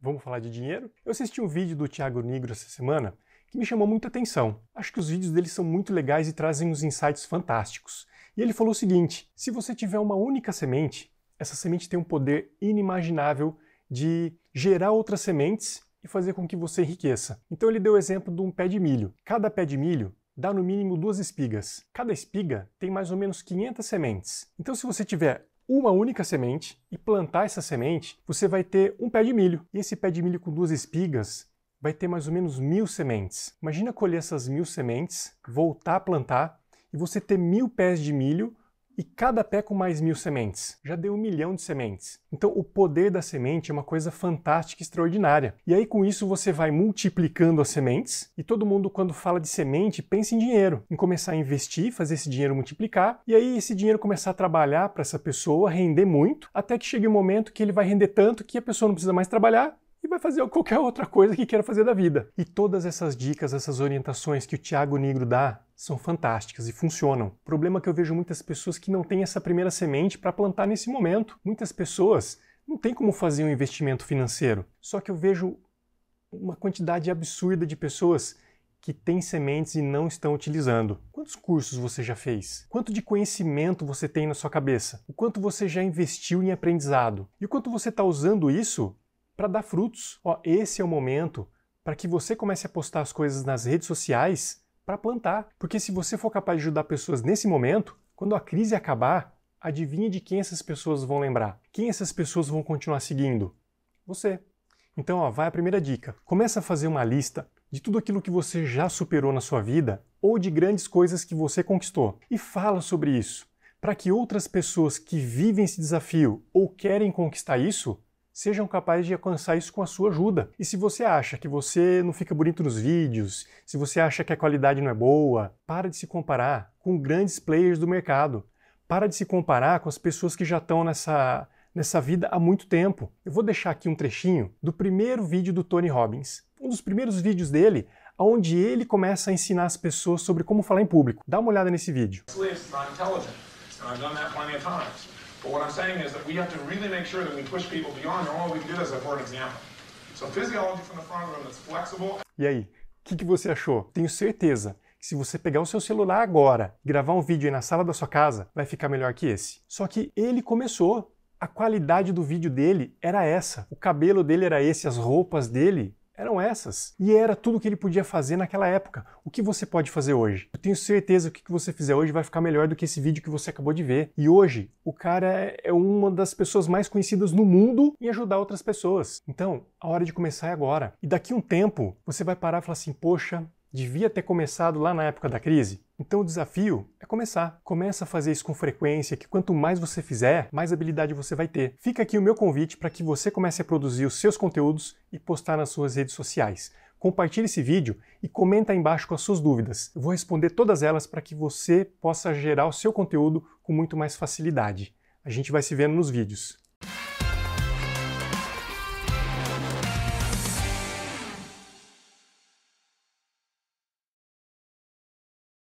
vamos falar de dinheiro? Eu assisti um vídeo do Thiago Nigro essa semana que me chamou muita atenção. Acho que os vídeos dele são muito legais e trazem uns insights fantásticos. E ele falou o seguinte: se você tiver uma única semente, essa semente tem um poder inimaginável de gerar outras sementes e fazer com que você enriqueça. Então ele deu o exemplo de um pé de milho. Cada pé de milho dá no mínimo duas espigas. Cada espiga tem mais ou menos 500 sementes. Então se você tiver uma única semente e plantar essa semente, você vai ter um pé de milho. E esse pé de milho com duas espigas vai ter mais ou menos mil sementes. Imagina colher essas mil sementes, voltar a plantar e você ter mil pés de milho e cada pé com mais mil sementes. Já deu um milhão de sementes. Então, o poder da semente é uma coisa fantástica e extraordinária. E aí, com isso, você vai multiplicando as sementes, e todo mundo, quando fala de semente, pensa em dinheiro, em começar a investir, fazer esse dinheiro multiplicar, e aí esse dinheiro começar a trabalhar para essa pessoa, render muito, até que chegue um momento que ele vai render tanto que a pessoa não precisa mais trabalhar vai fazer qualquer outra coisa que queira fazer da vida. E todas essas dicas, essas orientações que o Tiago Negro dá são fantásticas e funcionam. O problema é que eu vejo muitas pessoas que não têm essa primeira semente para plantar nesse momento. Muitas pessoas não têm como fazer um investimento financeiro. Só que eu vejo uma quantidade absurda de pessoas que têm sementes e não estão utilizando. Quantos cursos você já fez? Quanto de conhecimento você tem na sua cabeça? O quanto você já investiu em aprendizado? E o quanto você está usando isso para dar frutos. Ó, esse é o momento para que você comece a postar as coisas nas redes sociais para plantar. Porque se você for capaz de ajudar pessoas nesse momento, quando a crise acabar, adivinha de quem essas pessoas vão lembrar? Quem essas pessoas vão continuar seguindo? Você. Então, ó, vai a primeira dica. Começa a fazer uma lista de tudo aquilo que você já superou na sua vida ou de grandes coisas que você conquistou e fala sobre isso, para que outras pessoas que vivem esse desafio ou querem conquistar isso sejam capazes de alcançar isso com a sua ajuda. E se você acha que você não fica bonito nos vídeos, se você acha que a qualidade não é boa, para de se comparar com grandes players do mercado. Para de se comparar com as pessoas que já estão nessa nessa vida há muito tempo. Eu vou deixar aqui um trechinho do primeiro vídeo do Tony Robbins, um dos primeiros vídeos dele, onde ele começa a ensinar as pessoas sobre como falar em público. Dá uma olhada nesse vídeo. But what I'm saying is that we have to really make sure that we push people beyond their own. We can do this for an example. So physiology from the front room that's flexible. E aí, o que, que você achou? Tenho certeza que se você pegar o seu celular agora e gravar um vídeo aí na sala da sua casa, vai ficar melhor que esse. Só que ele começou. A qualidade do vídeo dele era essa. O cabelo dele era esse, as roupas dele eram essas. E era tudo que ele podia fazer naquela época. O que você pode fazer hoje? Eu tenho certeza que o que você fizer hoje vai ficar melhor do que esse vídeo que você acabou de ver. E hoje, o cara é uma das pessoas mais conhecidas no mundo em ajudar outras pessoas. Então, a hora de começar é agora. E daqui um tempo, você vai parar e falar assim: poxa, devia ter começado lá na época da crise? Então o desafio é começar. Começa a fazer isso com frequência, que quanto mais você fizer, mais habilidade você vai ter. Fica aqui o meu convite para que você comece a produzir os seus conteúdos e postar nas suas redes sociais. Compartilhe esse vídeo e comenta aí embaixo com as suas dúvidas. Eu vou responder todas elas para que você possa gerar o seu conteúdo com muito mais facilidade. A gente vai se vendo nos vídeos.